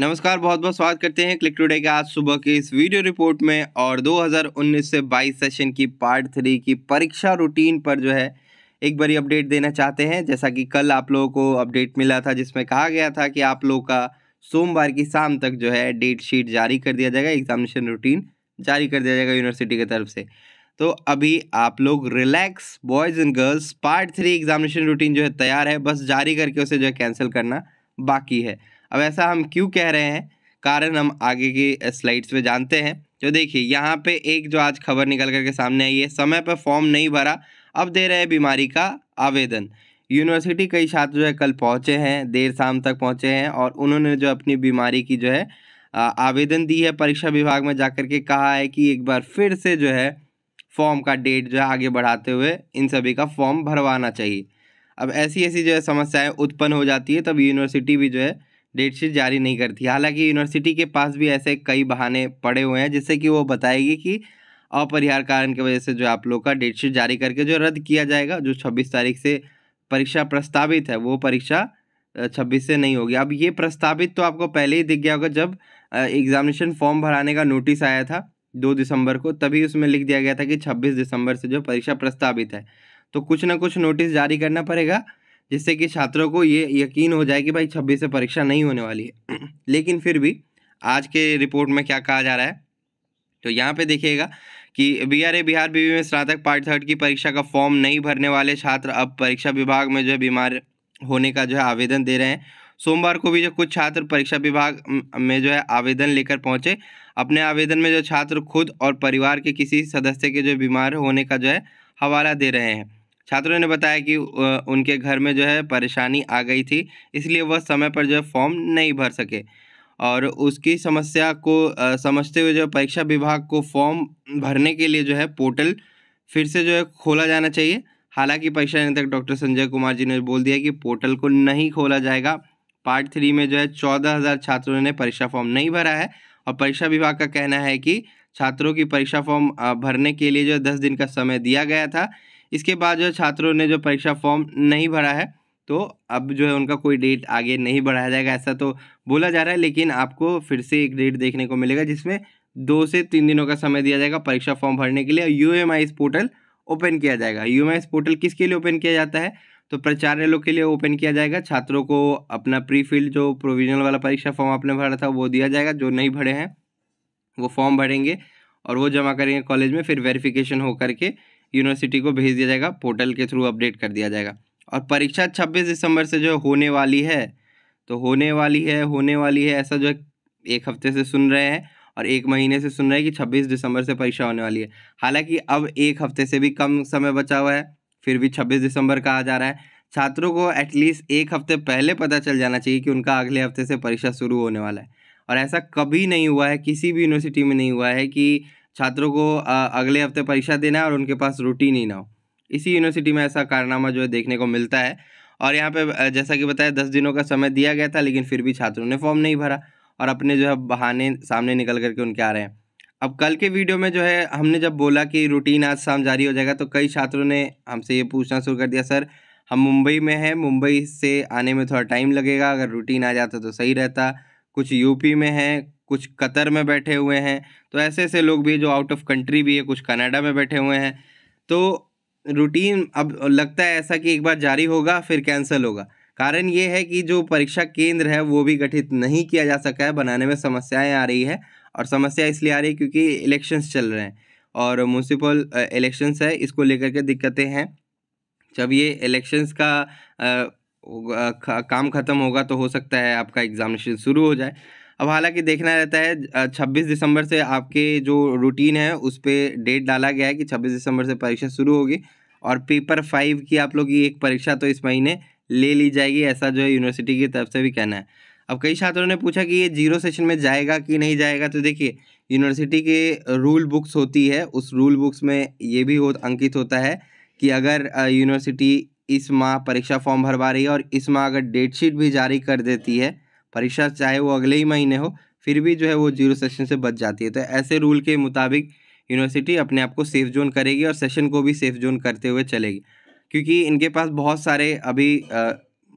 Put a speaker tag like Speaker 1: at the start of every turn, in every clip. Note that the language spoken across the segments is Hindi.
Speaker 1: नमस्कार बहुत बहुत स्वागत करते हैं क्लिक टुडे के आज सुबह के इस वीडियो रिपोर्ट में और 2019 से 22 सेशन की पार्ट थ्री की परीक्षा रूटीन पर जो है एक बड़ी अपडेट देना चाहते हैं जैसा कि कल आप लोगों को अपडेट मिला था जिसमें कहा गया था कि आप लोगों का सोमवार की शाम तक जो है डेट शीट जारी कर दिया जाएगा एग्जामिनेशन रूटीन जारी कर दिया जाएगा यूनिवर्सिटी की तरफ से तो अभी आप लोग relax boys and girls part three examination routine जो है तैयार है बस जारी करके उसे जो है कैंसिल करना बाकी है अब ऐसा हम क्यों कह रहे हैं कारण हम आगे की स्लाइड्स में जानते हैं तो देखिए यहाँ पे एक जो आज खबर निकल करके सामने आई है समय पर फॉर्म नहीं भरा अब दे रहे हैं बीमारी का आवेदन यूनिवर्सिटी कई छात्र जो है कल पहुँचे हैं देर शाम तक पहुँचे हैं और उन्होंने जो अपनी बीमारी की जो है आवेदन दी है परीक्षा विभाग में जाकर के कहा है कि एक बार फिर से जो है फॉर्म का डेट जो है आगे बढ़ाते हुए इन सभी का फॉर्म भरवाना चाहिए अब ऐसी ऐसी जो है समस्याएं उत्पन्न हो जाती है तब यूनिवर्सिटी भी जो है डेटशीट जारी नहीं करती हालांकि यूनिवर्सिटी के पास भी ऐसे कई बहाने पड़े हुए हैं जिससे कि वो बताएगी कि अपरिहार कारण की वजह से जो आप लोग का डेटशीट जारी करके जो रद्द किया जाएगा जो छब्बीस तारीख से परीक्षा प्रस्तावित है वो परीक्षा छब्बीस से नहीं होगी अब ये प्रस्तावित तो आपको पहले ही दिख गया होगा जब एग्जामिनेशन फॉर्म भराने का नोटिस आया था दो दिसंबर को तभी उसमें लिख दिया गया था कि छब्बीस दिसंबर से जो परीक्षा प्रस्तावित है तो कुछ ना कुछ नोटिस जारी करना पड़ेगा जिससे कि छात्रों को ये यकीन हो जाए कि भाई छब्बीस से परीक्षा नहीं होने वाली है लेकिन फिर भी आज के रिपोर्ट में क्या कहा जा रहा है तो यहाँ पे देखिएगा कि बी आर ए बिहार बीवी में स्नातक पार्ट थर्ड की परीक्षा का फॉर्म नहीं भरने वाले छात्र अब परीक्षा विभाग में जो है बीमार होने का जो है आवेदन दे रहे हैं सोमवार को भी जो कुछ छात्र परीक्षा विभाग में जो है आवेदन लेकर पहुँचे अपने आवेदन में जो छात्र खुद और परिवार के किसी सदस्य के जो बीमार होने का जो है हवाला दे रहे हैं छात्रों ने बताया कि उनके घर में जो है परेशानी आ गई थी इसलिए वह समय पर जो है फॉर्म नहीं भर सके और उसकी समस्या को समझते हुए जो परीक्षा विभाग को फॉर्म भरने के लिए जो है पोर्टल फिर से जो है खोला जाना चाहिए हालांकि परीक्षा नियंत्रक तक डॉक्टर संजय कुमार जी ने बोल दिया कि पोर्टल को नहीं खोला जाएगा पार्ट थ्री में जो है चौदह हज़ार छात्रों ने परीक्षा फॉर्म नहीं भरा है और परीक्षा विभाग का कहना है कि छात्रों की परीक्षा फॉर्म भरने के लिए जो है दस दिन का समय दिया गया था इसके बाद जो छात्रों ने जो परीक्षा फॉर्म नहीं भरा है तो अब जो है उनका कोई डेट आगे नहीं बढ़ाया जाएगा ऐसा तो बोला जा रहा है लेकिन आपको फिर से एक डेट देखने को मिलेगा जिसमें दो से तीन दिनों का समय दिया जाएगा परीक्षा फॉर्म भरने के लिए U M I portal open किया जाएगा यू एम आई पोर्टल किसके लिए ओपन किया जाता है तो प्राचार्य लोग के लिए ओपन किया जाएगा छात्रों को अपना प्री फील्ड जो प्रोविजनल वाला परीक्षा फॉर्म आपने भरा था वो दिया जाएगा जो नहीं भरे हैं वो फॉर्म भरेंगे और वो जमा करेंगे कॉलेज में फिर वेरिफिकेशन हो करके यूनिवर्सिटी को भेज दिया जाएगा पोर्टल के थ्रू अपडेट कर दिया जाएगा और परीक्षा छब्बीस दिसंबर से जो होने वाली है तो होने वाली है होने वाली है ऐसा जो एक हफ्ते से सुन रहे हैं और एक महीने से सुन रहे हैं कि छब्बीस दिसंबर से परीक्षा होने वाली है हालांकि अब एक हफ्ते से भी कम समय बचा हुआ है फिर भी छब्बीस दिसंबर कहा जा रहा है छात्रों को एटलीस्ट एक हफ्ते पहले पता चल जाना चाहिए कि उनका अगले हफ्ते से परीक्षा शुरू होने वाला है और ऐसा कभी नहीं हुआ है किसी भी यूनिवर्सिटी में नहीं हुआ है कि छात्रों को अगले हफ्ते परीक्षा देना है और उनके पास रूटीन ही ना हो इसी यूनिवर्सिटी में ऐसा कारनामा जो है देखने को मिलता है और यहाँ पे जैसा कि बताया दस दिनों का समय दिया गया था लेकिन फिर भी छात्रों ने फॉर्म नहीं भरा और अपने जो है बहाने सामने निकल करके उनके आ रहे हैं अब कल के वीडियो में जो है हमने जब बोला कि रूटीन आज शाम जारी हो जाएगा तो कई छात्रों ने हमसे ये पूछना शुरू कर दिया सर हम मुंबई में हैं मुंबई से आने में थोड़ा टाइम लगेगा अगर रूटीन आ जाता तो सही रहता कुछ यूपी में हैं कुछ कतर में बैठे हुए हैं तो ऐसे ऐसे लोग भी जो आउट ऑफ कंट्री भी है कुछ कनाडा में बैठे हुए हैं तो रूटीन अब लगता है ऐसा कि एक बार जारी होगा फिर कैंसिल होगा कारण ये है कि जो परीक्षा केंद्र है वो भी गठित नहीं किया जा सका है बनाने में समस्याएं आ रही है और समस्या इसलिए आ रही है क्योंकि इलेक्शंस चल रहे हैं और म्यूनसिपल इलेक्शंस है इसको लेकर के दिक्कतें हैं जब ये इलेक्शंस का आ, काम ख़त्म होगा तो हो सकता है आपका एग्ज़ामिनेशन शुरू हो जाए अब हालांकि देखना रहता है 26 दिसंबर से आपके जो रूटीन है उस पर डेट डाला गया है कि 26 दिसंबर से परीक्षा शुरू होगी और पेपर फाइव की आप लोग की एक परीक्षा तो इस महीने ले ली जाएगी ऐसा जो है यूनिवर्सिटी की तरफ से भी कहना है अब कई छात्रों ने पूछा कि ये जीरो सेशन में जाएगा कि नहीं जाएगा तो देखिए यूनिवर्सिटी के रूल बुक्स होती है उस रूल बुक्स में ये भी हो अंकित होता है कि अगर यूनिवर्सिटी इस माह परीक्षा फॉर्म भरवा रही है और इस माह अगर डेट शीट भी जारी कर देती है परीक्षा चाहे वो अगले ही महीने हो फिर भी जो है वो जीरो सेशन से बच जाती है तो ऐसे रूल के मुताबिक यूनिवर्सिटी अपने आप को सेफ जोन करेगी और सेशन को भी सेफ जोन करते हुए चलेगी क्योंकि इनके पास बहुत सारे अभी आ,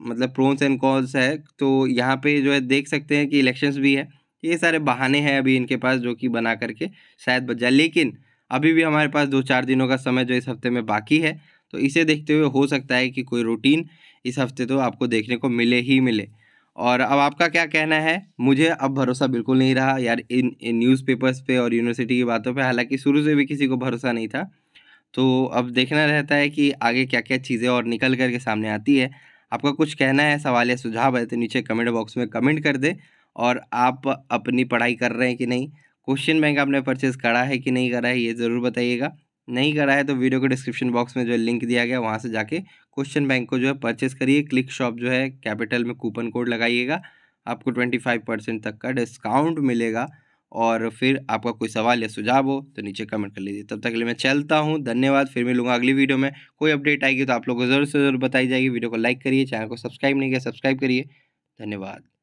Speaker 1: मतलब प्रोन्स एंड कॉल्स है तो यहाँ पे जो है देख सकते हैं कि इलेक्शंस भी है ये सारे बहाने हैं अभी इनके पास जो कि बना करके शायद बच जाए लेकिन अभी भी हमारे पास दो चार दिनों का समय जो इस हफ्ते में बाकी है तो इसे देखते हुए हो सकता है कि कोई रूटीन इस हफ्ते तो आपको देखने को मिले ही मिले और अब आपका क्या कहना है मुझे अब भरोसा बिल्कुल नहीं रहा यार इन, इन न्यूज़पेपर्स पे और यूनिवर्सिटी की बातों पे हालांकि शुरू से भी किसी को भरोसा नहीं था तो अब देखना रहता है कि आगे क्या क्या चीज़ें और निकल कर के सामने आती है आपका कुछ कहना है सवाल या सुझाव है तो नीचे कमेंट बॉक्स में कमेंट कर दें और आप अपनी पढ़ाई कर रहे हैं कि नहीं क्वेश्चन बैंक आपने परचेज़ करा है कि नहीं करा है ये ज़रूर बताइएगा नहीं करा है तो वीडियो के डिस्क्रिप्शन बॉक्स में जो लिंक दिया गया वहाँ से जाके क्वेश्चन बैंक को जो है परचेस करिए क्लिक शॉप जो है कैपिटल में कूपन कोड लगाइएगा आपको ट्वेंटी फाइव परसेंट तक का डिस्काउंट मिलेगा और फिर आपका कोई सवाल या सुझाव हो तो नीचे कमेंट कर लीजिए तब तक के लिए मैं चलता हूँ धन्यवाद फिर मिलूंगा अगली वीडियो में कोई अपडेट आएगी तो आप लोगों को ज़रूर से ज़रूर बताई जाएगी वीडियो को लाइक करिए चैनल को सब्सक्राइब नहीं किया सब्सक्राइब करिए धन्यवाद